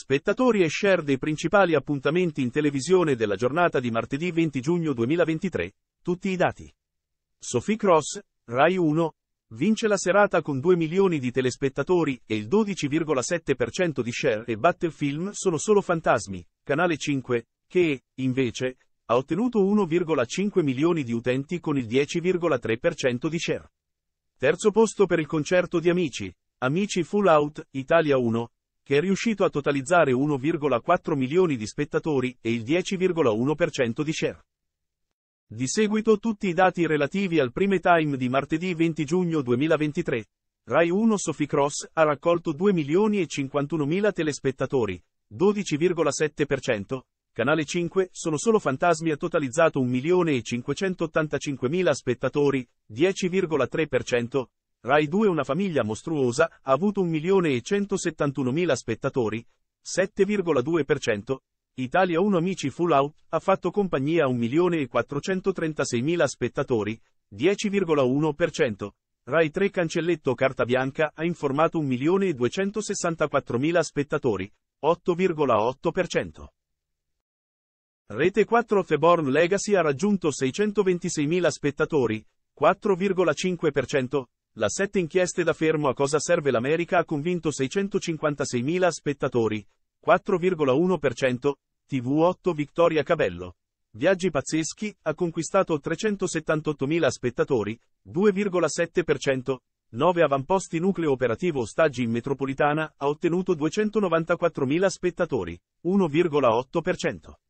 Spettatori e share dei principali appuntamenti in televisione della giornata di martedì 20 giugno 2023, tutti i dati. Sophie Cross, Rai 1, vince la serata con 2 milioni di telespettatori e il 12,7% di share e Battlefilm sono solo fantasmi, canale 5, che, invece, ha ottenuto 1,5 milioni di utenti con il 10,3% di share. Terzo posto per il concerto di Amici, Amici Full Out, Italia 1, che è riuscito a totalizzare 1,4 milioni di spettatori e il 10,1% di share. Di seguito tutti i dati relativi al prime time di martedì 20 giugno 2023. Rai 1 Sophie Cross ha raccolto 2 milioni e 51 mila telespettatori, 12,7%, Canale 5 Sono solo fantasmi ha totalizzato 1 milione e 585 mila spettatori, 10,3%, Rai 2 Una famiglia mostruosa ha avuto 1.171.000 spettatori, 7,2%, Italia 1 Amici Full Out ha fatto compagnia a 1.436.000 spettatori, 10,1%. Rai 3 Cancelletto Carta Bianca ha informato 1.264.000 spettatori, 8,8%. Rete 4 Feborn Legacy ha raggiunto 626.000 spettatori, 4,5%, la sette inchieste da fermo a cosa serve l'America ha convinto 656.000 spettatori, 4,1%, TV8 Vittoria Cabello. Viaggi pazzeschi ha conquistato 378.000 spettatori, 2,7%, 9 avamposti nucleo operativo ostaggi in metropolitana ha ottenuto 294.000 spettatori, 1,8%.